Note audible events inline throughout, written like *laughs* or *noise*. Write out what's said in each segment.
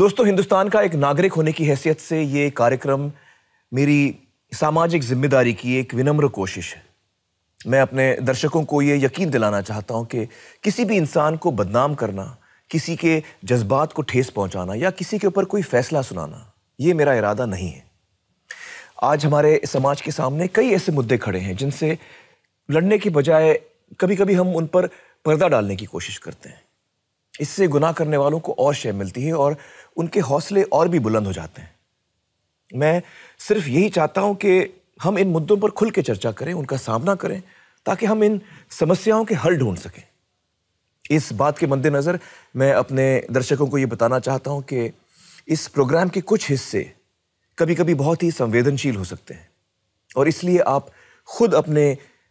दोस्तों हिंदुस्तान का एक नागरिक होने की हैसियत से ये कार्यक्रम मेरी सामाजिक जिम्मेदारी की एक विनम्र कोशिश है मैं अपने दर्शकों को ये यकीन दिलाना चाहता हूँ कि किसी भी इंसान को बदनाम करना किसी के जज्बात को ठेस पहुँचाना या किसी के ऊपर कोई फैसला सुनाना ये मेरा इरादा नहीं है आज हमारे समाज के सामने कई ऐसे मुद्दे खड़े हैं जिनसे लड़ने के बजाय कभी कभी हम उन पर पर्दा डालने की कोशिश करते हैं इससे गुनाह करने वालों को और शय मिलती है और उनके हौसले और भी बुलंद हो जाते हैं मैं सिर्फ यही चाहता हूँ कि हम इन मुद्दों पर खुल के चर्चा करें उनका सामना करें ताकि हम इन समस्याओं के हल ढूंढ सकें इस बात के मद्देनज़र मैं अपने दर्शकों को ये बताना चाहता हूँ कि इस प्रोग्राम के कुछ हिस्से कभी कभी बहुत ही संवेदनशील हो सकते हैं और इसलिए आप खुद अपने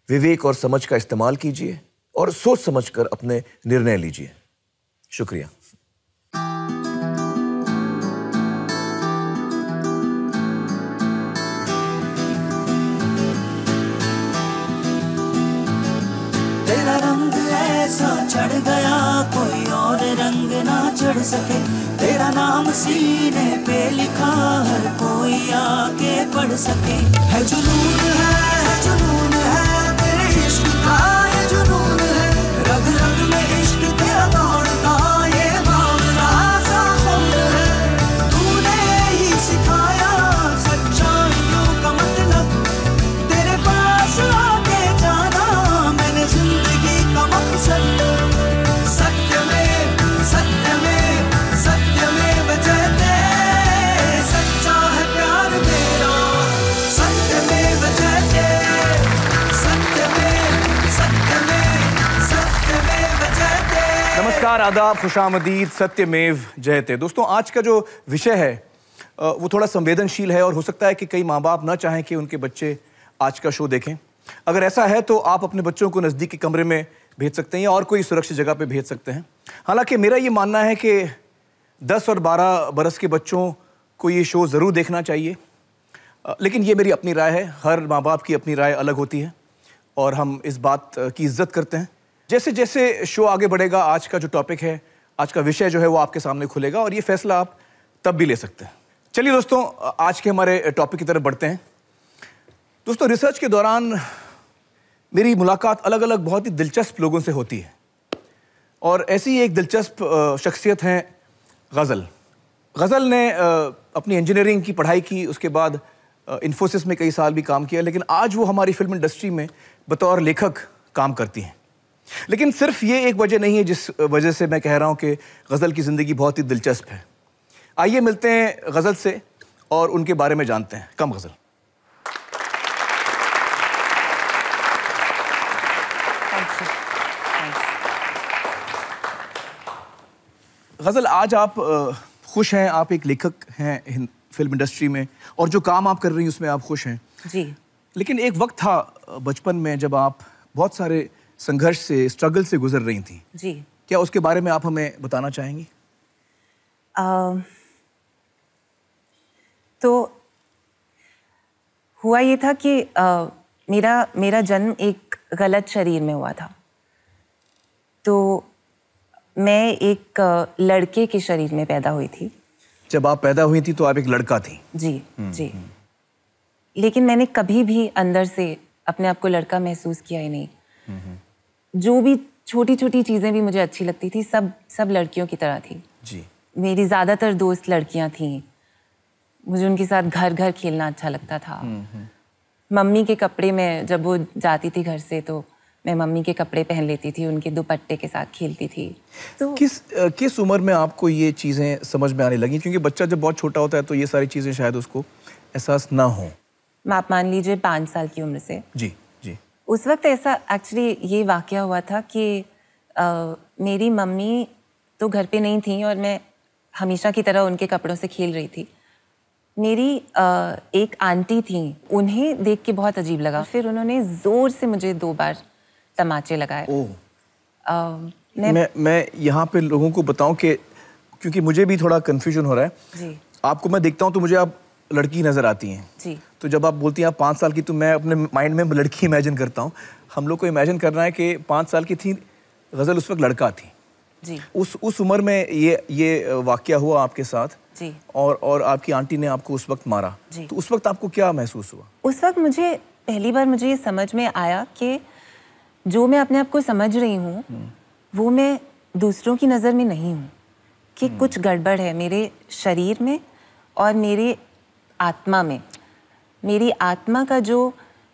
विवेक और समझ का इस्तेमाल कीजिए और सोच समझ कर अपने निर्णय लीजिए शुक्रिया तेरा रंग ऐसा चढ़ गया कोई और रंग ना चढ़ सके तेरा नाम सीने पे लिखा हर कोई आके पढ़ सके है जुनून है, है जुनून है तेरे इश्क का है जुनून है रग रग में नमस्कार आदाब खुश आमदीद सत्यमेव जयते दोस्तों आज का जो विषय है वो थोड़ा संवेदनशील है और हो सकता है कि कई माँ बाप ना चाहें कि उनके बच्चे आज का शो देखें अगर ऐसा है तो आप अपने बच्चों को नज़दीक के कमरे में भेज सकते हैं और कोई सुरक्षित जगह पर भेज सकते हैं हालांकि मेरा ये मानना है कि दस और बारह बरस के बच्चों को ये शो ज़रूर देखना चाहिए लेकिन ये मेरी अपनी राय है हर माँ बाप की अपनी राय अलग होती है और हम इस बात की इज्जत करते हैं जैसे जैसे शो आगे बढ़ेगा आज का जो टॉपिक है आज का विषय जो है वो आपके सामने खुलेगा और ये फैसला आप तब भी ले सकते हैं चलिए दोस्तों आज के हमारे टॉपिक की तरफ बढ़ते हैं दोस्तों रिसर्च के दौरान मेरी मुलाकात अलग अलग बहुत ही दिलचस्प लोगों से होती है और ऐसी एक दिलचस्प शख्सियत हैं गज़ल गज़ल ने अपनी इंजीनियरिंग की पढ़ाई की उसके बाद इन्फोसिस में कई साल भी काम किया लेकिन आज वो हमारी फिल्म इंडस्ट्री में बतौर लेखक काम करती हैं लेकिन सिर्फ ये एक वजह नहीं है जिस वजह से मैं कह रहा हूँ कि गज़ल की ज़िंदगी बहुत ही दिलचस्प है आइए मिलते हैं गज़ल से और उनके बारे में जानते हैं कम गज़ल गज़ल आज आप खुश हैं आप एक लेखक हैं फिल्म इंडस्ट्री में और जो काम आप कर रही हैं उसमें आप खुश हैं जी लेकिन एक वक्त था बचपन में जब आप बहुत सारे संघर्ष से स्ट्रगल से गुजर रही थी जी क्या उसके बारे में आप हमें बताना चाहेंगी आ, तो हुआ ये था कि आ, मेरा मेरा जन्म एक गलत शरीर में हुआ था तो मैं एक लड़के के शरीर में पैदा हुई थी जब आप पैदा हुई थी तो आप एक लड़का थी जी हम्म, जी हम्म। लेकिन मैंने कभी भी अंदर से अपने आप को लड़का महसूस किया ही नहीं हम्म, जो भी छोटी छोटी चीज़ें भी मुझे अच्छी लगती थी सब सब लड़कियों की तरह थी जी मेरी ज़्यादातर दोस्त लड़कियां थीं मुझे उनके साथ घर घर खेलना अच्छा लगता था हम्म, हम्म। मम्मी के कपड़े में जब वो जाती थी घर से तो मैं मम्मी के कपड़े पहन लेती थी उनके दुपट्टे के साथ खेलती थी तो किस किस उम्र में आपको ये चीज़ें समझ में आने लगी क्योंकि बच्चा जब बहुत छोटा होता है तो ये सारी चीज़ें शायद उसको एहसास ना हो आप मान लीजिए पाँच साल की उम्र से जी उस वक्त ऐसा एक्चुअली ये वाक़ हुआ था कि आ, मेरी मम्मी तो घर पे नहीं थी और मैं हमेशा की तरह उनके कपड़ों से खेल रही थी मेरी आ, एक आंटी थी उन्हें देख के बहुत अजीब लगा फिर उन्होंने ज़ोर से मुझे दो बार तमाचे लगाए आ, मैं मैं, मैं यहाँ पे लोगों को बताऊं कि क्योंकि मुझे भी थोड़ा कन्फ्यूजन हो रहा है जी आपको मैं देखता हूँ तो मुझे आप लड़की नज़र आती हैं तो जब आप बोलती हैं आप पाँच साल की तो मैं अपने माइंड में लड़की इमेजिन करता हूँ हम लोग को इमेजिन करना है कि पाँच साल की थी गज़ल उस वक्त लड़का थी जी उस उस उम्र में ये ये वाक्य हुआ आपके साथ जी और और आपकी आंटी ने आपको उस वक्त मारा जी तो उस वक्त आपको क्या महसूस हुआ उस वक्त मुझे पहली बार मुझे ये समझ में आया कि जो मैं अपने आप को समझ रही हूँ हम्म। वो मैं दूसरों की नज़र में नहीं हूँ कि हम्म। कुछ गड़बड़ है मेरे शरीर में और मेरे आत्मा में मेरी आत्मा का जो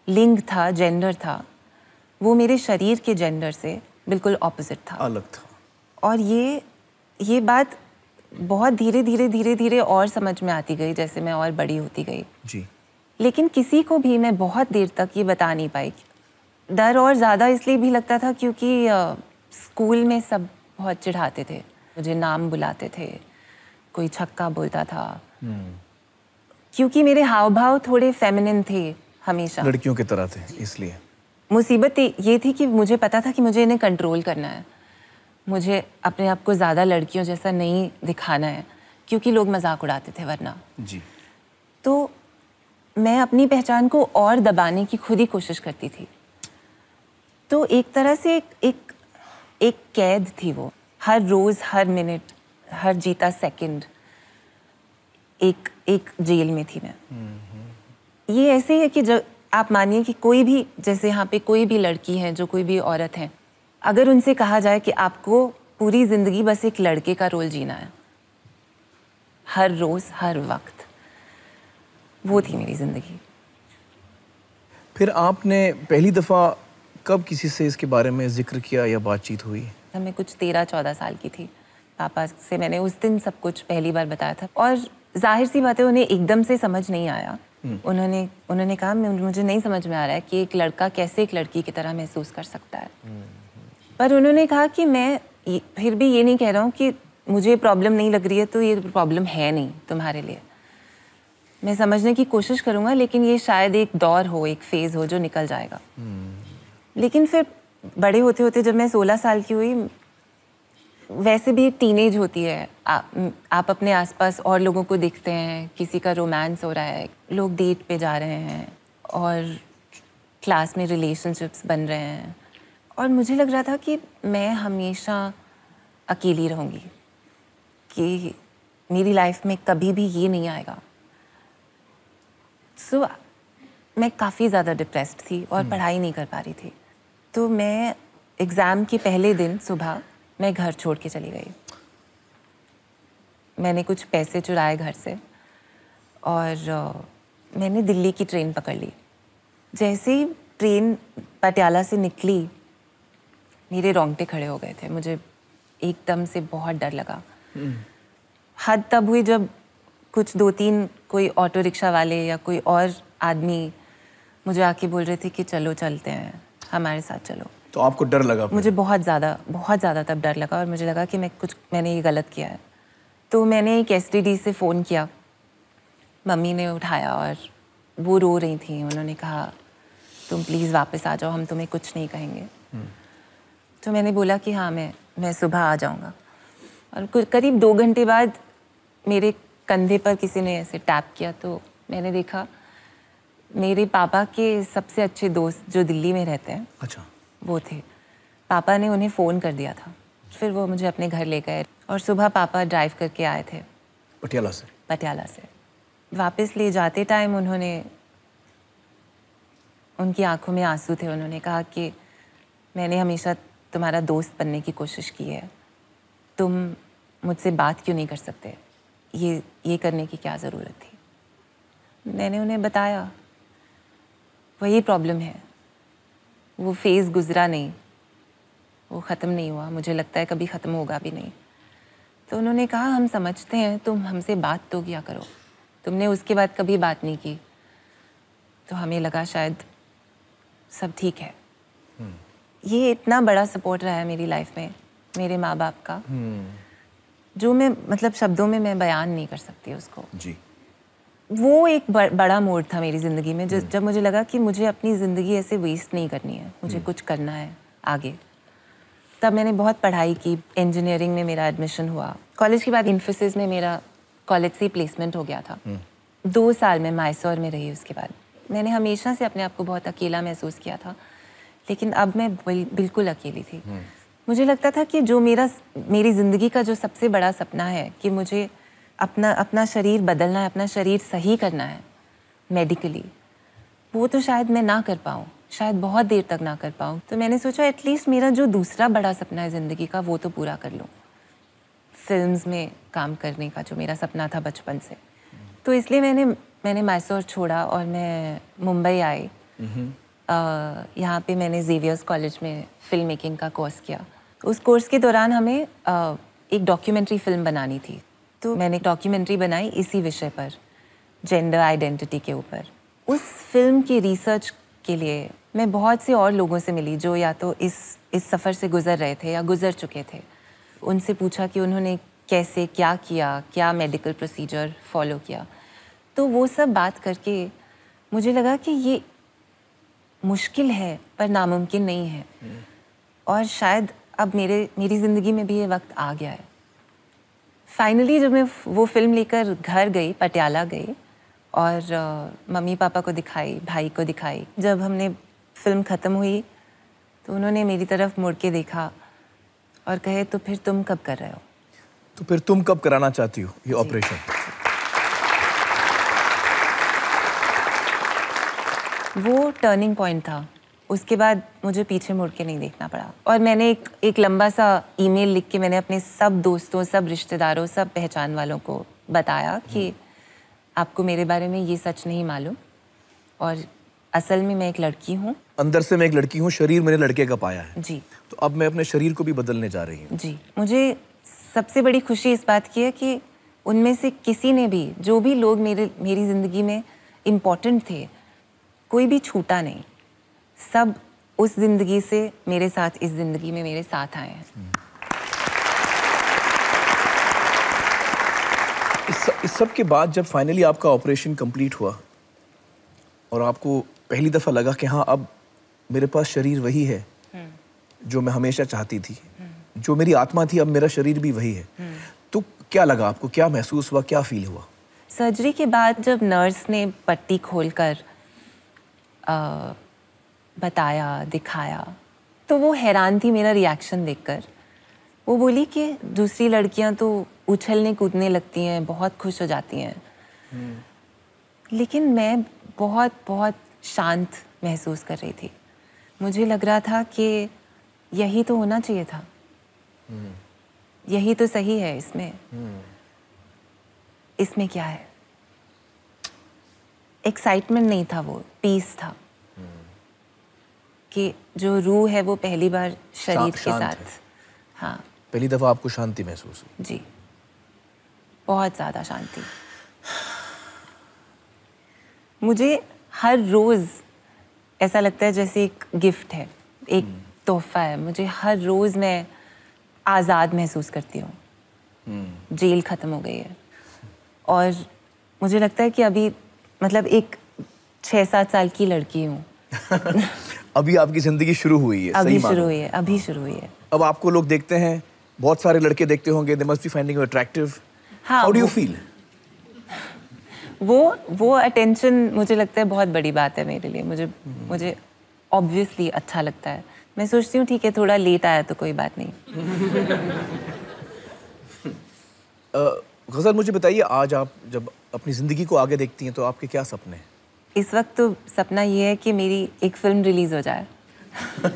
लिंग था जेंडर था वो मेरे शरीर के जेंडर से बिल्कुल ऑपोजिट था अलग था और ये ये बात बहुत धीरे धीरे धीरे धीरे और समझ में आती गई जैसे मैं और बड़ी होती गई जी लेकिन किसी को भी मैं बहुत देर तक ये बता नहीं पाई डर और ज़्यादा इसलिए भी लगता था क्योंकि स्कूल में सब बहुत चिढ़ाते थे मुझे नाम बुलाते थे कोई छक्का बोलता था हम्म। क्योंकि मेरे हाव भाव थोड़े फेमिनिन थे हमेशा लड़कियों की तरह थे इसलिए मुसीबत ये थी कि मुझे पता था कि मुझे इन्हें कंट्रोल करना है मुझे अपने आप को ज़्यादा लड़कियों जैसा नहीं दिखाना है क्योंकि लोग मजाक उड़ाते थे वरना जी तो मैं अपनी पहचान को और दबाने की खुद ही कोशिश करती थी तो एक तरह से एक एक, एक कैद थी वो हर रोज़ हर मिनट हर जीता सेकंड एक एक जेल में थी मैं ये ऐसे है कि जब आप मानिए कि कोई भी जैसे यहाँ पे कोई भी लड़की है जो कोई भी औरत है अगर उनसे कहा जाए कि आपको पूरी ज़िंदगी बस एक लड़के का रोल जीना है हर रोज़ हर वक्त वो थी मेरी ज़िंदगी फिर आपने पहली दफ़ा कब किसी से इसके बारे में जिक्र किया या बातचीत हुई मैं कुछ तेरह चौदह साल की थी पापा से मैंने उस दिन सब कुछ पहली बार बताया था और जाहिर सी बात है उन्हें एकदम से समझ नहीं आया हम्म। उन्होंने उन्होंने कहा मुझे नहीं समझ में आ रहा है कि एक लड़का कैसे एक लड़की की तरह महसूस कर सकता है हम्म, हम्म। पर उन्होंने कहा कि मैं फिर भी ये नहीं कह रहा हूँ कि मुझे प्रॉब्लम नहीं लग रही है तो ये प्रॉब्लम है नहीं तुम्हारे लिए मैं समझने की कोशिश करूँगा लेकिन ये शायद एक दौर हो एक फेज़ हो जो निकल जाएगा लेकिन फिर बड़े होते होते जब मैं 16 साल की हुई वैसे भी एज होती है आ, आप अपने आसपास और लोगों को देखते हैं किसी का रोमांस हो रहा है लोग डेट पे जा रहे हैं और क्लास में रिलेशनशिप्स बन रहे हैं और मुझे लग रहा था कि मैं हमेशा अकेली रहूँगी कि मेरी लाइफ में कभी भी ये नहीं आएगा सो so, मैं काफ़ी ज़्यादा डिप्रेस्ड थी और हम्म। पढ़ाई नहीं कर पा रही थी तो मैं एग्ज़ाम के पहले दिन सुबह मैं घर छोड़ के चली गई मैंने कुछ पैसे चुराए घर से और मैंने दिल्ली की ट्रेन पकड़ ली जैसे ही ट्रेन पटियाला से निकली मेरे रोंगटे खड़े हो गए थे मुझे एकदम से बहुत डर लगा हम्म। हद तब हुई जब कुछ दो तीन कोई ऑटो रिक्शा वाले या कोई और आदमी मुझे आके बोल रहे थे कि चलो चलते हैं हमारे साथ चलो तो आपको डर लगा मुझे बहुत ज़्यादा बहुत ज़्यादा तब डर लगा और मुझे लगा कि मैं कुछ मैंने ये गलत किया है तो मैंने एक एस से फ़ोन किया मम्मी ने उठाया और वो रो रही थी उन्होंने कहा तुम प्लीज़ वापस आ जाओ हम तुम्हें कुछ नहीं कहेंगे हम्म। तो मैंने बोला कि हाँ मैं मैं सुबह आ जाऊँगा और कुछ करीब दो घंटे बाद मेरे कंधे पर किसी ने ऐसे टैप किया तो मैंने देखा मेरे पापा के सबसे अच्छे दोस्त जो दिल्ली में रहते हैं अच्छा वो थे पापा ने उन्हें फ़ोन कर दिया था फिर वो मुझे अपने घर ले गए और सुबह पापा ड्राइव करके आए थे पटियाला से पटियाला से वापस ले जाते टाइम उन्होंने उनकी आंखों में आंसू थे उन्होंने कहा कि मैंने हमेशा तुम्हारा दोस्त बनने की कोशिश की है तुम मुझसे बात क्यों नहीं कर सकते ये ये करने की क्या ज़रूरत थी मैंने उन्हें बताया वही प्रॉब्लम है वो फेज़ गुजरा नहीं वो ख़त्म नहीं हुआ मुझे लगता है कभी ख़त्म होगा भी नहीं तो उन्होंने कहा हम समझते हैं तुम हमसे बात तो किया करो तुमने उसके बाद कभी बात नहीं की तो हमें लगा शायद सब ठीक है hmm. ये इतना बड़ा सपोर्ट रहा है मेरी लाइफ में मेरे माँ बाप का hmm. जो मैं मतलब शब्दों में मैं बयान नहीं कर सकती उसको जी वो एक बड़ा मोड़ था मेरी ज़िंदगी में जब हम्म। जब मुझे लगा कि मुझे अपनी ज़िंदगी ऐसे वेस्ट नहीं करनी है मुझे हम्म। कुछ करना है आगे तब मैंने बहुत पढ़ाई की इंजीनियरिंग में मेरा एडमिशन हुआ कॉलेज के बाद इन्फोसिस में मेरा कॉलेज से प्लेसमेंट हो गया था हम्म। दो साल में मैसौर में रही उसके बाद मैंने हमेशा से अपने आप को बहुत अकेला महसूस किया था लेकिन अब मैं बिल्कुल अकेली थी मुझे लगता था कि जो मेरा मेरी ज़िंदगी का जो सबसे बड़ा सपना है कि मुझे अपना अपना शरीर बदलना है अपना शरीर सही करना है मेडिकली वो तो शायद मैं ना कर पाऊँ शायद बहुत देर तक ना कर पाऊँ तो मैंने सोचा एटलीस्ट मेरा जो दूसरा बड़ा सपना है ज़िंदगी का वो तो पूरा कर लूँ फिल्म्स में काम करने का जो मेरा सपना था बचपन से तो इसलिए मैंने मैंने मैसोर छोड़ा और मैं मुंबई आई हम्म। यहाँ पे मैंने जेवियर्स कॉलेज में फिल्म मेकिंग का कोर्स किया उस कोर्स के दौरान हमें आ, एक डॉक्यूमेंट्री फिल्म बनानी थी तो मैंने डॉक्यूमेंट्री बनाई इसी विषय पर जेंडर आइडेंटिटी के ऊपर उस फिल्म की रिसर्च के लिए मैं बहुत से और लोगों से मिली जो या तो इस इस सफ़र से गुज़र रहे थे या गुज़र चुके थे उनसे पूछा कि उन्होंने कैसे क्या किया क्या मेडिकल प्रोसीजर फॉलो किया तो वो सब बात करके मुझे लगा कि ये मुश्किल है पर नामुमकिन नहीं है हम्म। और शायद अब मेरे मेरी ज़िंदगी में भी ये वक्त आ गया है फाइनली जब मैं वो फिल्म लेकर घर गई पटियाला गई और मम्मी पापा को दिखाई भाई को दिखाई जब हमने फिल्म ख़त्म हुई तो उन्होंने मेरी तरफ मुड़ के देखा और कहे तो फिर तुम कब कर रहे हो तो फिर तुम कब कराना चाहती हो ये ऑपरेशन वो टर्निंग पॉइंट था उसके बाद मुझे पीछे मुड़ के नहीं देखना पड़ा और मैंने एक एक लंबा सा ईमेल लिख के मैंने अपने सब दोस्तों सब रिश्तेदारों सब पहचान वालों को बताया कि हम्म। आपको मेरे बारे में ये सच नहीं मालूम और असल में मैं एक लड़की हूँ अंदर से मैं एक लड़की हूँ शरीर मेरे लड़के का पाया है जी तो अब मैं अपने शरीर को भी बदलने जा रही हूँ जी मुझे सबसे बड़ी खुशी इस बात की है कि उनमें से किसी ने भी जो भी लोग मेरे मेरी ज़िंदगी में इम्पोर्टेंट थे कोई भी छूटा नहीं सब उस ज़िंदगी से मेरे साथ इस ज़िंदगी में मेरे साथ आए हैं इस, सब के बाद जब फाइनली आपका ऑपरेशन कंप्लीट हुआ और आपको पहली दफ़ा लगा कि हाँ अब मेरे पास शरीर वही है हम्म। जो मैं हमेशा चाहती थी हम्म। जो मेरी आत्मा थी अब मेरा शरीर भी वही है हम्म। तो क्या लगा आपको क्या महसूस हुआ क्या फील हुआ सर्जरी के बाद जब नर्स ने पट्टी खोलकर बताया दिखाया तो वो हैरान थी मेरा रिएक्शन देखकर वो बोली कि दूसरी लड़कियां तो उछलने कूदने लगती हैं बहुत खुश हो जाती हैं हम्म। लेकिन मैं बहुत बहुत शांत महसूस कर रही थी मुझे लग रहा था कि यही तो होना चाहिए था हम्म। यही तो सही है इसमें हम्म। इसमें क्या है एक्साइटमेंट नहीं था वो पीस था कि जो रूह है वो पहली बार शरीर के साथ हाँ पहली दफ़ा आपको शांति महसूस हुई जी बहुत ज़्यादा शांति मुझे हर रोज़ ऐसा लगता है जैसे एक गिफ्ट है एक हम्म। तोहफा है मुझे हर रोज़ मैं आज़ाद महसूस करती हूँ हम्म। जेल ख़त्म हो गई है और मुझे लगता है कि अभी मतलब एक छः सात साल की लड़की हूँ *laughs* अभी आपकी जिंदगी शुरू हुई है अभी शुरू हुई है अभी शुरू हुई है अब आपको लोग देखते हैं बहुत सारे लड़के देखते होंगे they must be finding you attractive how do you feel वो वो अटेंशन मुझे लगता है बहुत बड़ी बात है मेरे लिए मुझे hmm. मुझे ऑब्वियसली अच्छा लगता है मैं सोचती हूँ ठीक है थोड़ा लेट आया तो कोई बात नहीं *laughs* गजल मुझे बताइए आज आप जब अपनी ज़िंदगी को आगे देखती हैं तो आपके क्या सपने हैं इस वक्त तो सपना ये है कि मेरी एक फिल्म रिलीज हो जाए *laughs*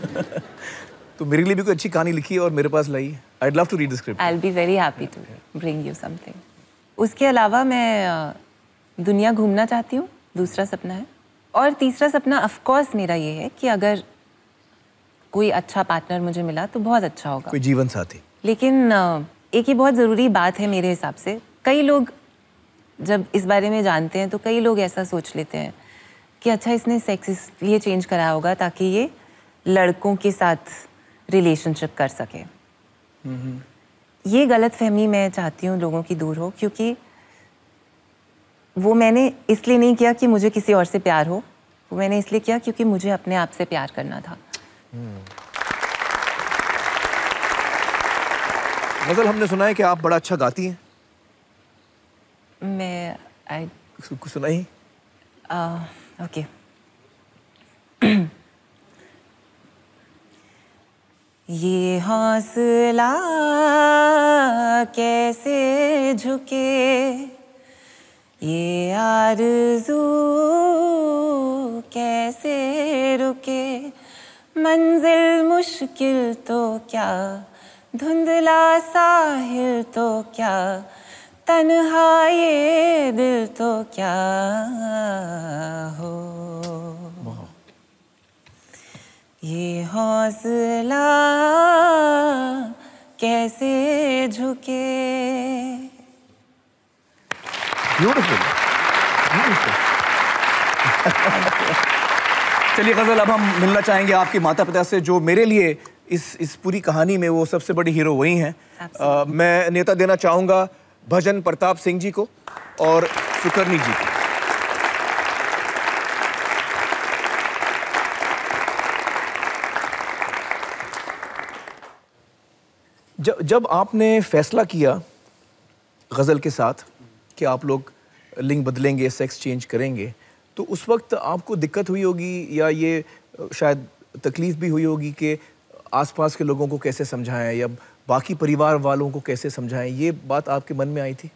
तो मेरे लिए भी कोई अच्छी कहानी लिखी और मेरे पास लाई I love to read script I be very happy to bring you something उसके अलावा मैं दुनिया घूमना चाहती हूँ दूसरा सपना है और तीसरा सपना ऑफकोर्स मेरा ये है कि अगर कोई अच्छा पार्टनर मुझे मिला तो बहुत अच्छा होगा कोई जीवन साथी लेकिन एक ही बहुत ज़रूरी बात है मेरे हिसाब से कई लोग जब इस बारे में जानते हैं तो कई लोग ऐसा सोच लेते हैं कि अच्छा इसने सेक्स इसलिए चेंज कराया होगा ताकि ये लड़कों के साथ रिलेशनशिप कर सके ये गलत फहमी मैं चाहती हूँ लोगों की दूर हो क्योंकि वो मैंने इसलिए नहीं किया कि मुझे किसी और से प्यार हो वो मैंने इसलिए किया क्योंकि मुझे अपने आप से प्यार करना था हम्म। गजल हमने सुना है कि आप बड़ा अच्छा गाती हैं मैं आई सुनाई Okay. *clears throat* ये हौसला कैसे झुके ये आरज़ू कैसे रुके मंजिल मुश्किल तो क्या धुंधला साहिल तो क्या तन ये दिल तो क्या हो ये हौसला कैसे झुके चलिए गजल अब हम मिलना चाहेंगे आपके माता पिता से जो मेरे लिए इस इस पूरी कहानी में वो सबसे बड़ी हीरो वही हैं मैं नेता देना चाहूँगा भजन प्रताप सिंह जी को और सुकर्णी जी को जब जब आपने फैसला किया गज़ल के साथ कि आप लोग लिंग बदलेंगे सेक्स चेंज करेंगे तो उस वक्त आपको दिक्कत हुई होगी या ये शायद तकलीफ़ भी हुई होगी कि आसपास के लोगों को कैसे समझाएं या बाकी परिवार वालों को कैसे समझाएं ये बात आपके मन में आई थी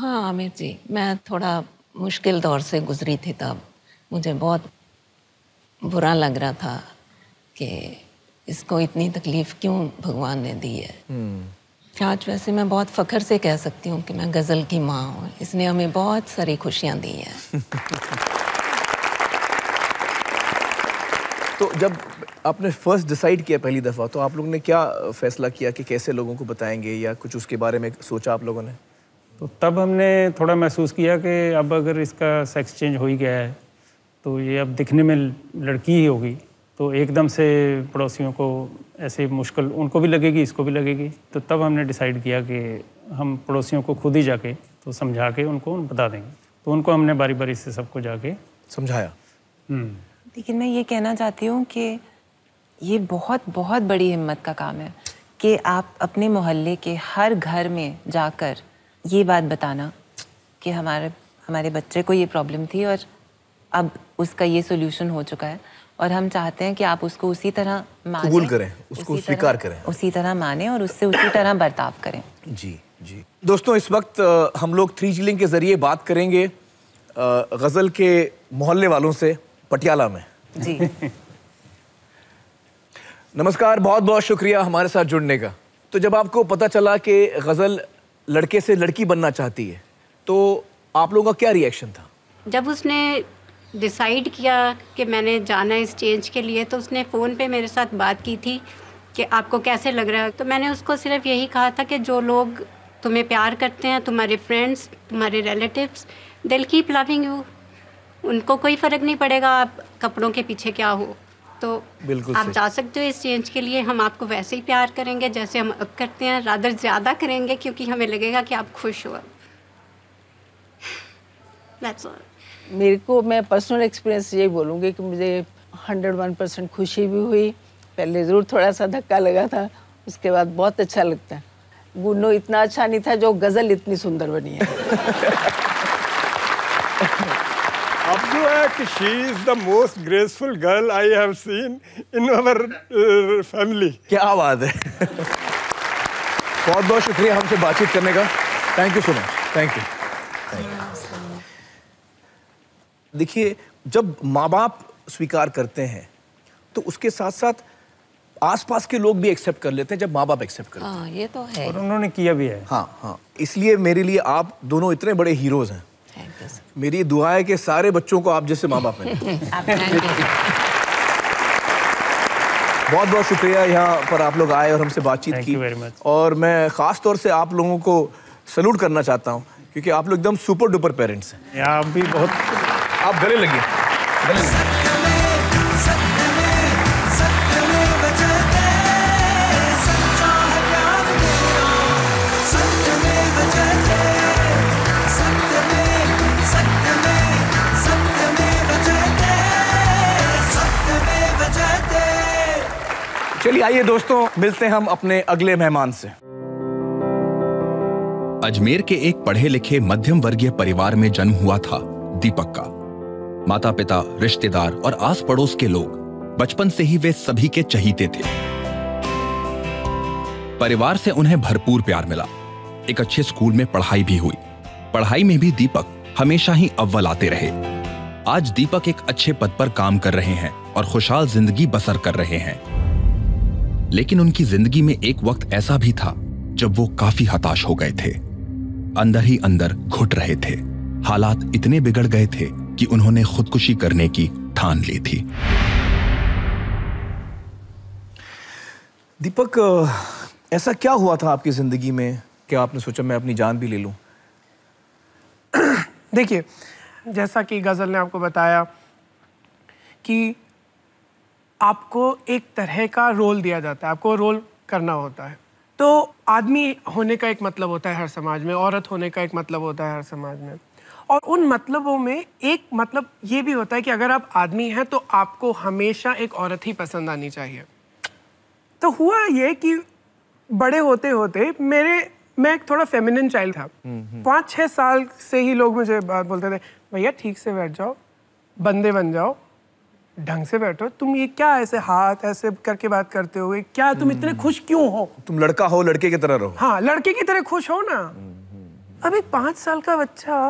हाँ आमिर जी मैं थोड़ा मुश्किल दौर से गुजरी थी तब मुझे बहुत बुरा लग रहा था कि इसको इतनी तकलीफ़ क्यों भगवान ने दी है हम्म। आज वैसे मैं बहुत फ़ख्र से कह सकती हूँ कि मैं गज़ल की माँ हूँ इसने हमें बहुत सारी खुशियाँ दी हैं *laughs* तो जब आपने फर्स्ट डिसाइड किया पहली दफ़ा तो आप लोगों ने क्या फैसला किया कि कैसे लोगों को बताएंगे या कुछ उसके बारे में सोचा आप लोगों ने तो तब हमने थोड़ा महसूस किया कि अब अगर इसका सेक्स चेंज हो ही गया है तो ये अब दिखने में लड़की ही होगी तो एकदम से पड़ोसियों को ऐसे मुश्किल उनको भी लगेगी इसको भी लगेगी तो तब हमने डिसाइड किया कि हम पड़ोसियों को खुद ही जाके तो समझा के उनको बता देंगे तो उनको हमने बारी बारी से सबको जाके समझाया हम्म। लेकिन मैं ये कहना चाहती हूँ कि ये बहुत बहुत बड़ी हिम्मत का काम है कि आप अपने मोहल्ले के हर घर में जाकर ये बात बताना कि हमारे हमारे बच्चे को ये प्रॉब्लम थी और अब उसका ये सोल्यूशन हो चुका है और हम चाहते हैं कि आप उसको उसी तरह कबूल करें उसको स्वीकार करें उसी तरह माने और उससे उसी तरह बर्ताव करें जी जी दोस्तों इस वक्त हम लोग थ्री जिलिंग के ज़रिए बात करेंगे गज़ल के मोहल्ले वालों से पटियाला में जी *laughs* नमस्कार बहुत बहुत शुक्रिया हमारे साथ जुड़ने का तो जब आपको पता चला कि गज़ल लड़के से लड़की बनना चाहती है तो आप लोगों का क्या रिएक्शन था जब उसने डिसाइड किया कि मैंने जाना है इस चेंज के लिए तो उसने फ़ोन पे मेरे साथ बात की थी कि आपको कैसे लग रहा है तो मैंने उसको सिर्फ यही कहा था कि जो लोग तुम्हें प्यार करते हैं तुम्हारे फ्रेंड्स तुम्हारे रिलेटिव्स दिल कीप लविंग यू उनको कोई फ़र्क नहीं पड़ेगा आप कपड़ों के पीछे क्या हो तो बिल्कुल आप जा सकते हो इस चेंज के लिए हम आपको वैसे ही प्यार करेंगे जैसे हम अब करते हैं रादर ज़्यादा करेंगे क्योंकि हमें लगेगा कि आप खुश हो मेरे को मैं पर्सनल एक्सपीरियंस यही बोलूँगी कि मुझे हंड्रेड वन परसेंट खुशी भी हुई पहले ज़रूर थोड़ा सा धक्का लगा था उसके बाद बहुत अच्छा लगता है गुन्नो इतना अच्छा नहीं था जो गज़ल इतनी सुंदर बनी है *laughs* fact, she is the most graceful girl I have seen in our uh, family. क्या बात है बहुत बहुत शुक्रिया हमसे बातचीत करने का thank you so much thank you देखिए जब माँ बाप स्वीकार करते हैं तो उसके साथ साथ आसपास के लोग भी एक्सेप्ट कर लेते हैं जब माँ बाप एक्सेप्ट करते हैं हाँ, ये तो है और उन्होंने किया भी है हाँ हाँ इसलिए मेरे लिए आप दोनों इतने बड़े हीरोज हैं मेरी दुआ है कि सारे बच्चों को आप जैसे माँ बाप मिले *laughs* बहुत बहुत शुक्रिया यहाँ पर आप लोग आए और हमसे बातचीत की और मैं ख़ास तौर से आप लोगों को सल्यूट करना चाहता हूँ क्योंकि आप लोग एकदम सुपर डुपर पेरेंट्स हैं आप भी बहुत आप गले लगे गले लगे चलिए आइए दोस्तों मिलते हैं हम अपने अगले मेहमान से अजमेर के एक पढ़े लिखे मध्यम वर्गीय परिवार में जन्म हुआ था दीपक का माता पिता रिश्तेदार और आस पड़ोस के लोग बचपन से ही वे सभी के चहीते थे परिवार से उन्हें भरपूर प्यार मिला एक अच्छे स्कूल में पढ़ाई भी हुई पढ़ाई में भी दीपक हमेशा ही अव्वल आते रहे आज दीपक एक अच्छे पद पर काम कर रहे हैं और खुशहाल जिंदगी बसर कर रहे हैं लेकिन उनकी जिंदगी में एक वक्त ऐसा भी था जब वो काफी हताश हो गए थे अंदर ही अंदर घुट रहे थे हालात इतने बिगड़ गए थे कि उन्होंने खुदकुशी करने की ठान ली थी दीपक ऐसा क्या हुआ था आपकी जिंदगी में कि आपने सोचा मैं अपनी जान भी ले लूं *coughs* देखिए जैसा कि गज़ल ने आपको बताया कि आपको एक तरह का रोल दिया जाता है आपको रोल करना होता है तो आदमी होने का एक मतलब होता है हर समाज में औरत होने का एक मतलब होता है हर समाज में और उन मतलबों में एक मतलब ये भी होता है कि अगर आप आदमी हैं तो आपको हमेशा एक औरत ही पसंद आनी चाहिए तो हुआ ये कि बड़े होते होते मेरे मैं एक थोड़ा फेमिनिन चाइल्ड था हम्म, हम्म। पाँच छः साल से ही लोग मुझे बोलते थे भैया ठीक से बैठ जाओ बंदे बन जाओ ढंग से बैठो तुम ये क्या ऐसे हाथ ऐसे करके बात करते हो क्या तुम इतने खुश क्यों हो तुम लड़का हो लड़के की तरह रहो हाँ लड़के की तरह खुश हो ना अब एक पांच साल का बच्चा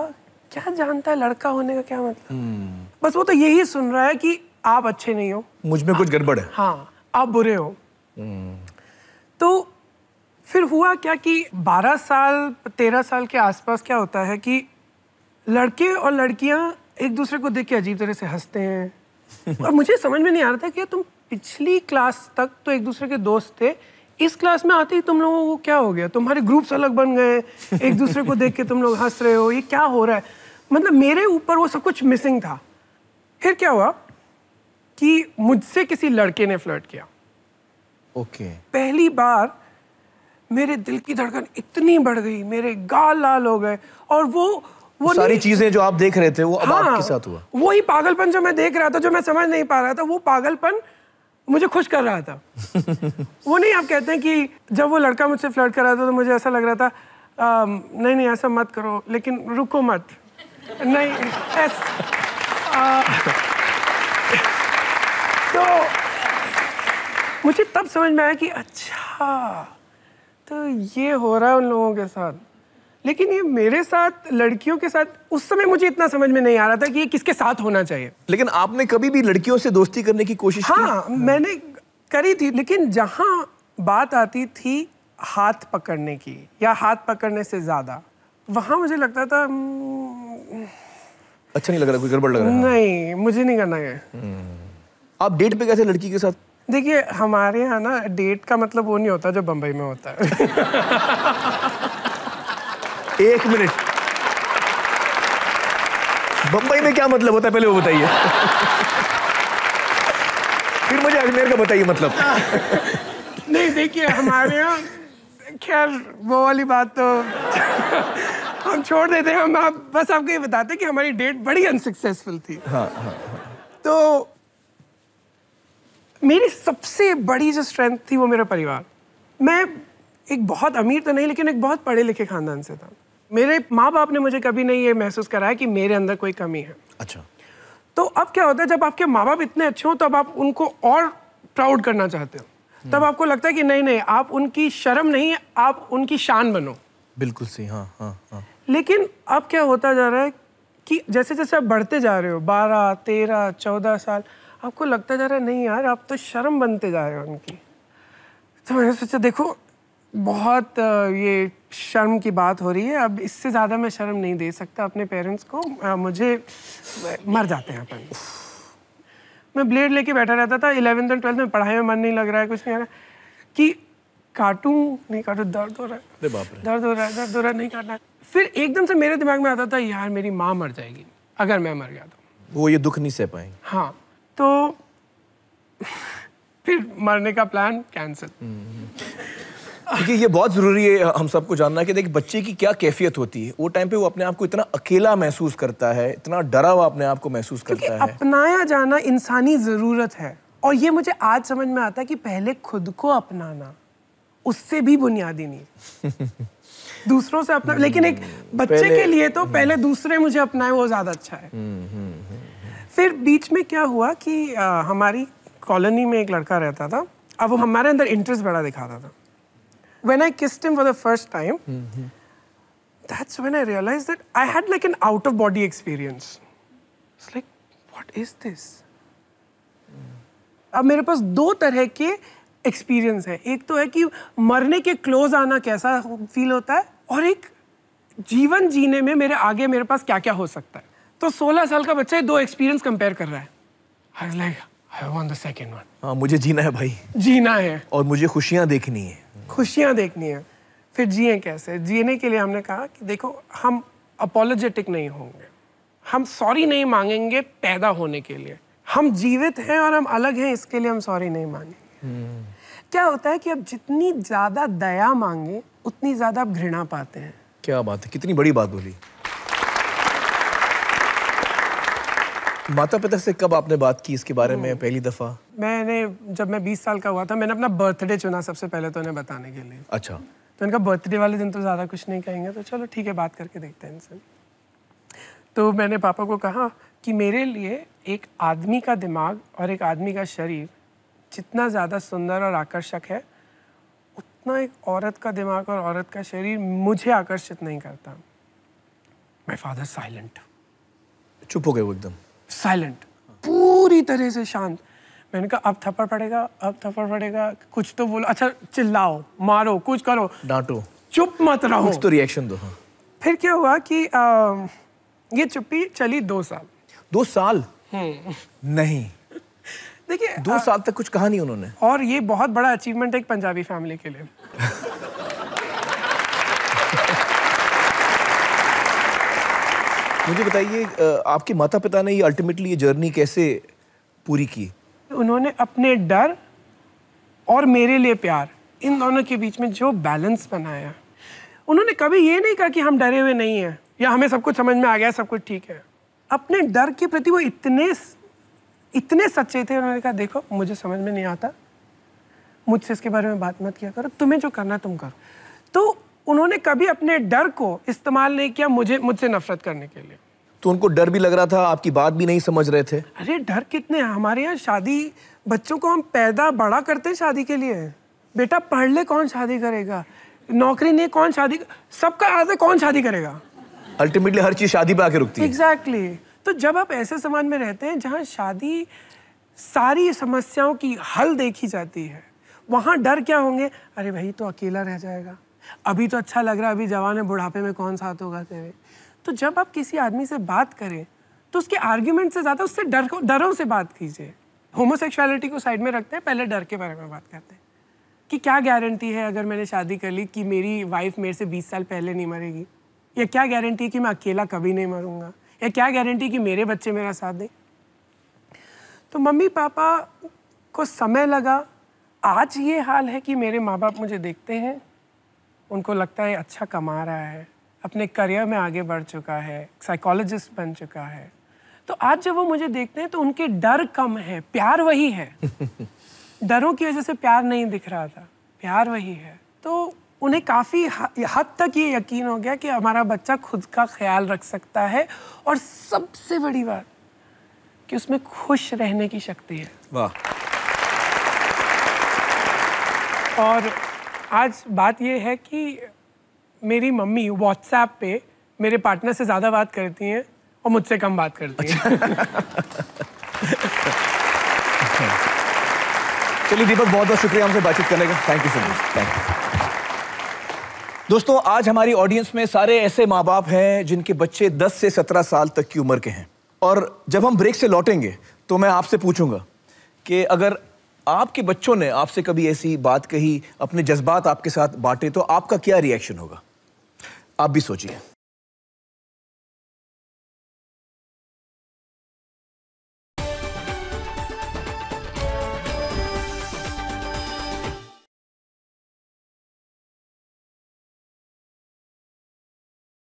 क्या जानता है लड़का होने का क्या मतलब बस वो तो यही सुन रहा है कि आप अच्छे नहीं हो मुझ में कुछ गड़बड़ है हाँ आप बुरे हो तो फिर हुआ क्या कि 12 साल 13 साल के आसपास क्या होता है कि लड़के और लड़कियां एक दूसरे को देख के अजीब तरह से हंसते हैं *laughs* और मुझे समझ में नहीं आ रहा था कि तुम पिछली क्लास तक तो एक दूसरे के दोस्त थे इस क्लास में आते ही तुम लोगों को क्या हो गया तुम्हारे ग्रुप्स अलग बन गए एक दूसरे को देख के तुम लोग हंस रहे हो ये क्या हो रहा है मतलब मेरे ऊपर वो सब कुछ मिसिंग था फिर क्या हुआ कि मुझसे किसी लड़के ने फ्लर्ट किया ओके okay. पहली बार मेरे दिल की धड़कन इतनी बढ़ गई मेरे गाल लाल हो गए और वो वो सारी चीजें जो आप देख रहे थे वो अब हाँ, आपके साथ हुआ वही पागलपन जो मैं देख रहा था जो मैं समझ नहीं पा रहा था वो पागलपन मुझे खुश कर रहा था *laughs* वो नहीं आप कहते हैं कि जब वो लड़का मुझसे फ्लर्ट कर रहा था तो मुझे ऐसा लग रहा था आ, नहीं नहीं ऐसा मत करो लेकिन रुको मत नहीं एस, आ, तो मुझे तब समझ में आया कि अच्छा तो ये हो रहा है उन लोगों के साथ लेकिन ये मेरे साथ लड़कियों के साथ उस समय मुझे इतना समझ में नहीं आ रहा था कि ये किसके साथ होना चाहिए लेकिन आपने कभी भी लड़कियों से दोस्ती करने की कोशिश हाँ की? मैंने करी थी लेकिन जहाँ बात आती थी हाथ पकड़ने की या हाथ पकड़ने से ज़्यादा वहाँ मुझे लगता था हम्म, अच्छा नहीं लग रहा कोई गड़बड़ लग रहा नहीं मुझे नहीं करना है हम्म। आप डेट पे कैसे लड़की के साथ देखिए हमारे यहाँ ना डेट का मतलब वो नहीं होता जो बम्बई में होता है *laughs* एक मिनट बम्बई में क्या मतलब होता है पहले वो बताइए फिर मुझे अजमेर का बताइए मतलब नहीं देखिए हमारे यहाँ खैर वो वाली बात तो हम छोड़ देते हैं हम आप बस आपको ये बताते कि हमारी डेट बड़ी अनसक्सेसफुल थी हाँ, हाँ, हाँ. तो मेरी सबसे बड़ी जो स्ट्रेंथ थी वो मेरा परिवार मैं एक बहुत अमीर तो नहीं लेकिन एक बहुत पढ़े लिखे खानदान से था मेरे माँ बाप ने मुझे कभी नहीं ये महसूस कराया कि मेरे अंदर कोई कमी है अच्छा तो अब क्या होता है जब आपके माँ बाप इतने अच्छे हों तब आप उनको और प्राउड करना चाहते हो हम्म। तब आपको लगता है कि नहीं नहीं आप उनकी शर्म नहीं आप उनकी शान बनो बिल्कुल सही हाँ हाँ हाँ लेकिन अब क्या होता जा रहा है कि जैसे जैसे आप बढ़ते जा रहे हो बारह तेरह चौदह साल आपको लगता जा रहा है नहीं यार आप तो शर्म बनते जा रहे हो उनकी तो मैंने सोचा देखो बहुत ये शर्म की बात हो रही है अब इससे ज़्यादा मैं शर्म नहीं दे सकता अपने पेरेंट्स को मुझे मर जाते हैं अपन मैं ब्लेड लेके बैठा रहता था इलेवेंथ एंड ट्वेल्थ में पढ़ाई में मन नहीं लग रहा है कुछ नहीं आ रहा कि काटूं नहीं काटू दर्द हो रहा है दर्द हो रहा है दर्द हो रहा है नहीं काटना फिर एकदम से मेरे दिमाग में आता था यार मेरी माँ मर जाएगी अगर मैं मर गया तो वो ये दुख नहीं सह पाएंगे हाँ तो फिर मरने का प्लान कैंसिल हम्म। क्योंकि ये बहुत ज़रूरी है हम सबको जानना कि देखिए बच्चे की क्या कैफियत होती है वो टाइम पे वो अपने आप को इतना अकेला महसूस करता है इतना डरा हुआ अपने आप को महसूस करता है अपनाया जाना इंसानी ज़रूरत है और ये मुझे आज समझ में आता है कि पहले खुद को अपनाना उससे भी बुनियादी नहीं *laughs* दूसरों से अपना लेकिन एक हम्म, बच्चे के लिए तो पहले हम्म। दूसरे मुझे अपनाए वो ज़्यादा अच्छा है हम्म, फिर बीच में क्या हुआ कि हमारी कॉलोनी में एक लड़का रहता था अब वो हमारे अंदर इंटरेस्ट बड़ा दिखाता था when I kissed him for the first time, mm -hmm. that's when I realized that I had like an out of body experience. It's like, what is this? Mm. अब मेरे पास दो तरह के एक्सपीरियंस है एक तो है कि मरने के क्लोज आना कैसा फील होता है और एक जीवन जीने में मेरे आगे मेरे पास क्या क्या हो सकता है तो 16 साल का बच्चा दो एक्सपीरियंस कंपेयर कर रहा है I like I want the second one मुझे जीना है भाई जीना है और मुझे खुशियां देखनी है खुशियाँ देखनी है फिर जिए कैसे जीने के लिए हमने कहा कि देखो हम अपोलोजेटिक नहीं होंगे हम सॉरी नहीं मांगेंगे पैदा होने के लिए हम जीवित हैं और हम अलग हैं इसके लिए हम सॉरी नहीं मांगेंगे hmm. क्या होता है कि अब जितनी ज़्यादा दया मांगे उतनी ज़्यादा आप घृणा पाते हैं क्या बात है कितनी बड़ी बात बोली माता पिता से कब आपने बात की इसके बारे में हम्म। पहली दफ़ा मैंने जब मैं 20 साल का हुआ था मैंने अपना बर्थडे चुना सबसे पहले तो उन्हें बताने के लिए अच्छा तो इनका बर्थडे वाले दिन तो ज़्यादा कुछ नहीं कहेंगे तो चलो ठीक है बात करके देखते हैं इनसे तो मैंने पापा को कहा कि मेरे लिए एक आदमी का दिमाग और एक आदमी का शरीर जितना ज़्यादा सुंदर और आकर्षक है उतना एक औरत का दिमाग और औरत का शरीर मुझे आकर्षित नहीं करता माई फादर साइलेंट चुप हो गए वो एकदम साइलेंट पूरी तरह से शांत मैंने कहा अब थप्पड़ पड़ेगा अब थप्पड़ पड़ेगा कुछ तो बोलो अच्छा चिल्लाओ मारो कुछ करो डांटो चुप मत रहो तो रिएक्शन दो हाँ। फिर क्या हुआ कि आ, ये चुप्पी चली दो साल दो साल हम्म। नहीं देखिए दो आ, साल तक कुछ कहा नहीं उन्होंने और ये बहुत बड़ा अचीवमेंट है एक पंजाबी फैमिली के लिए *laughs* मुझे बताइए आपके माता पिता ने ये अल्टीमेटली ये जर्नी कैसे पूरी की उन्होंने अपने डर और मेरे लिए प्यार इन दोनों के बीच में जो बैलेंस बनाया उन्होंने कभी ये नहीं कहा कि हम डरे हुए नहीं हैं या हमें सब कुछ समझ में आ गया सब कुछ ठीक है अपने डर के प्रति वो इतने इतने सच्चे थे उन्होंने कहा देखो मुझे समझ में नहीं आता मुझसे इसके बारे में बात मत किया करो तुम्हें जो करना तुम करो तो उन्होंने कभी अपने डर को इस्तेमाल नहीं किया मुझे मुझसे नफरत करने के लिए तो उनको डर भी लग रहा था आपकी बात भी नहीं समझ रहे थे अरे डर कितने है? हमारे यहाँ शादी बच्चों को हम पैदा बड़ा करते हैं शादी के लिए बेटा पढ़ ले कौन शादी करेगा नौकरी नहीं कौन शादी सबका आदत कौन शादी करेगा अल्टीमेटली हर चीज शादी पे आके रुकती exactly. है एग्जैक्टली तो जब आप ऐसे समाज में रहते हैं जहाँ शादी सारी समस्याओं की हल देखी जाती है वहाँ डर क्या होंगे अरे भाई तो अकेला रह जाएगा अभी तो अच्छा लग रहा है अभी जवान है बुढ़ापे में कौन साथ होगा तेरे तो जब आप किसी आदमी से बात करें तो उसके आर्ग्यूमेंट से ज़्यादा उससे डर डरों से बात कीजिए होमोसेक्सुअलिटी को साइड में रखते हैं पहले डर के बारे में बात करते हैं कि क्या गारंटी है अगर मैंने शादी कर ली कि मेरी वाइफ मेरे से 20 साल पहले नहीं मरेगी या क्या गारंटी है कि मैं अकेला कभी नहीं मरूंगा या क्या गारंटी कि मेरे बच्चे मेरा साथ दें तो मम्मी पापा को समय लगा आज ये हाल है कि मेरे माँ बाप मुझे देखते हैं उनको लगता है अच्छा कमा रहा है अपने करियर में आगे बढ़ चुका है साइकोलॉजिस्ट बन चुका है तो आज जब वो मुझे देखते हैं तो उनके डर कम है प्यार वही है *laughs* डरों की वजह से प्यार नहीं दिख रहा था प्यार वही है तो उन्हें काफ़ी हद तक ये यकीन हो गया कि हमारा बच्चा खुद का ख्याल रख सकता है और सबसे बड़ी बात कि उसमें खुश रहने की शक्ति है वाह और आज बात ये है कि मेरी मम्मी व्हाट्सएप पे मेरे पार्टनर से ज़्यादा बात करती हैं और मुझसे कम बात करती हैं *laughs* चलिए दीपक बहुत बहुत शुक्रिया हमसे बातचीत करने का thank you so much thank you दोस्तों आज हमारी ऑडियंस में सारे ऐसे माँ बाप हैं जिनके बच्चे 10 से 17 साल तक की उम्र के हैं और जब हम ब्रेक से लौटेंगे तो मैं आपसे पूछूंगा कि अगर आपके बच्चों ने आपसे कभी ऐसी बात कही अपने जज्बात आपके साथ बांटे तो आपका क्या रिएक्शन होगा आप भी सोचिए